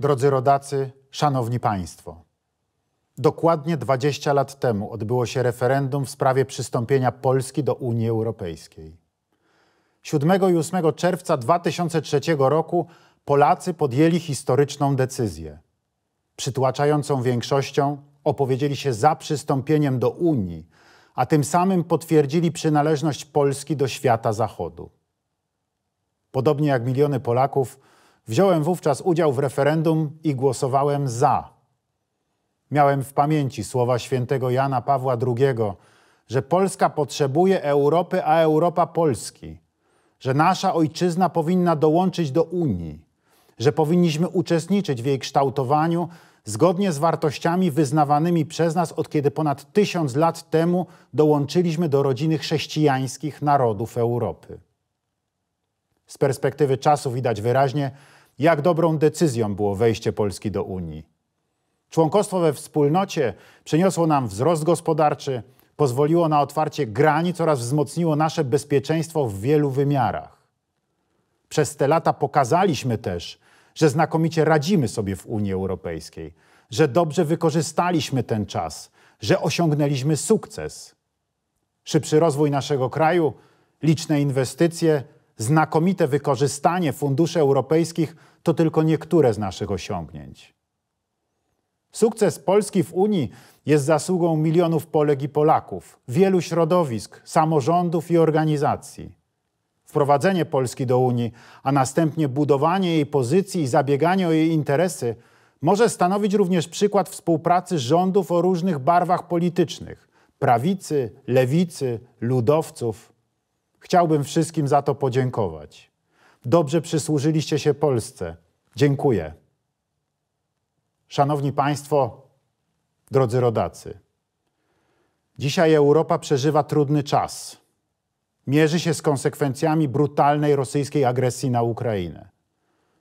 Drodzy rodacy, szanowni państwo. Dokładnie 20 lat temu odbyło się referendum w sprawie przystąpienia Polski do Unii Europejskiej. 7 i 8 czerwca 2003 roku Polacy podjęli historyczną decyzję. Przytłaczającą większością opowiedzieli się za przystąpieniem do Unii, a tym samym potwierdzili przynależność Polski do świata Zachodu. Podobnie jak miliony Polaków, Wziąłem wówczas udział w referendum i głosowałem za. Miałem w pamięci słowa świętego Jana Pawła II, że Polska potrzebuje Europy, a Europa Polski, że nasza ojczyzna powinna dołączyć do Unii, że powinniśmy uczestniczyć w jej kształtowaniu zgodnie z wartościami wyznawanymi przez nas od kiedy ponad tysiąc lat temu dołączyliśmy do rodziny chrześcijańskich narodów Europy. Z perspektywy czasu widać wyraźnie, jak dobrą decyzją było wejście Polski do Unii. Członkostwo we wspólnocie przyniosło nam wzrost gospodarczy, pozwoliło na otwarcie granic oraz wzmocniło nasze bezpieczeństwo w wielu wymiarach. Przez te lata pokazaliśmy też, że znakomicie radzimy sobie w Unii Europejskiej, że dobrze wykorzystaliśmy ten czas, że osiągnęliśmy sukces. Szybszy rozwój naszego kraju, liczne inwestycje, znakomite wykorzystanie funduszy europejskich to tylko niektóre z naszych osiągnięć. Sukces Polski w Unii jest zasługą milionów Polek i Polaków, wielu środowisk, samorządów i organizacji. Wprowadzenie Polski do Unii, a następnie budowanie jej pozycji i zabieganie o jej interesy może stanowić również przykład współpracy rządów o różnych barwach politycznych prawicy, lewicy, ludowców. Chciałbym wszystkim za to podziękować. Dobrze przysłużyliście się Polsce. Dziękuję. Szanowni Państwo, drodzy rodacy, dzisiaj Europa przeżywa trudny czas. Mierzy się z konsekwencjami brutalnej rosyjskiej agresji na Ukrainę.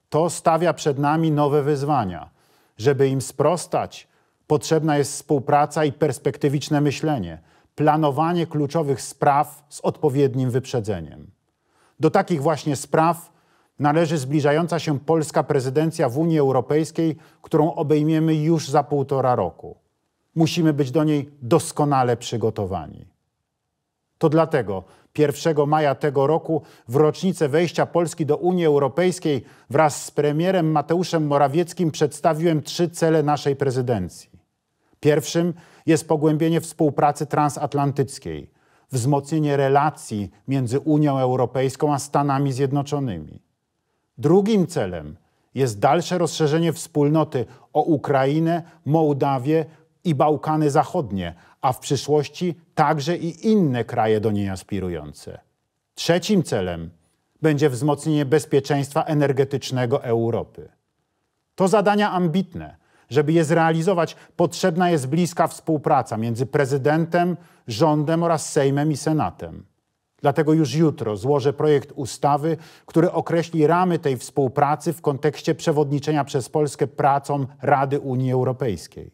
To stawia przed nami nowe wyzwania. Żeby im sprostać, potrzebna jest współpraca i perspektywiczne myślenie planowanie kluczowych spraw z odpowiednim wyprzedzeniem. Do takich właśnie spraw należy zbliżająca się polska prezydencja w Unii Europejskiej, którą obejmiemy już za półtora roku. Musimy być do niej doskonale przygotowani. To dlatego 1 maja tego roku, w rocznicę wejścia Polski do Unii Europejskiej, wraz z premierem Mateuszem Morawieckim przedstawiłem trzy cele naszej prezydencji. Pierwszym jest pogłębienie współpracy transatlantyckiej, wzmocnienie relacji między Unią Europejską a Stanami Zjednoczonymi. Drugim celem jest dalsze rozszerzenie wspólnoty o Ukrainę, Mołdawię i Bałkany Zachodnie, a w przyszłości także i inne kraje do niej aspirujące. Trzecim celem będzie wzmocnienie bezpieczeństwa energetycznego Europy. To zadania ambitne, żeby je zrealizować, potrzebna jest bliska współpraca między prezydentem, rządem oraz Sejmem i Senatem. Dlatego już jutro złożę projekt ustawy, który określi ramy tej współpracy w kontekście przewodniczenia przez Polskę pracą Rady Unii Europejskiej.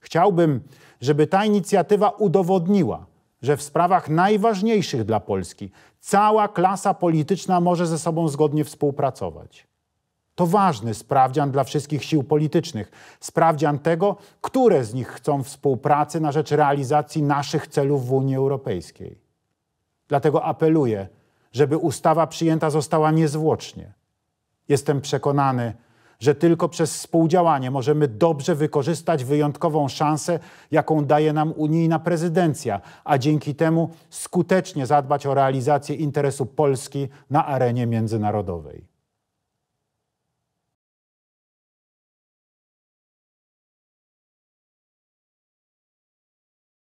Chciałbym, żeby ta inicjatywa udowodniła, że w sprawach najważniejszych dla Polski cała klasa polityczna może ze sobą zgodnie współpracować. To ważny sprawdzian dla wszystkich sił politycznych, sprawdzian tego, które z nich chcą współpracy na rzecz realizacji naszych celów w Unii Europejskiej. Dlatego apeluję, żeby ustawa przyjęta została niezwłocznie. Jestem przekonany, że tylko przez współdziałanie możemy dobrze wykorzystać wyjątkową szansę, jaką daje nam unijna prezydencja, a dzięki temu skutecznie zadbać o realizację interesu Polski na arenie międzynarodowej.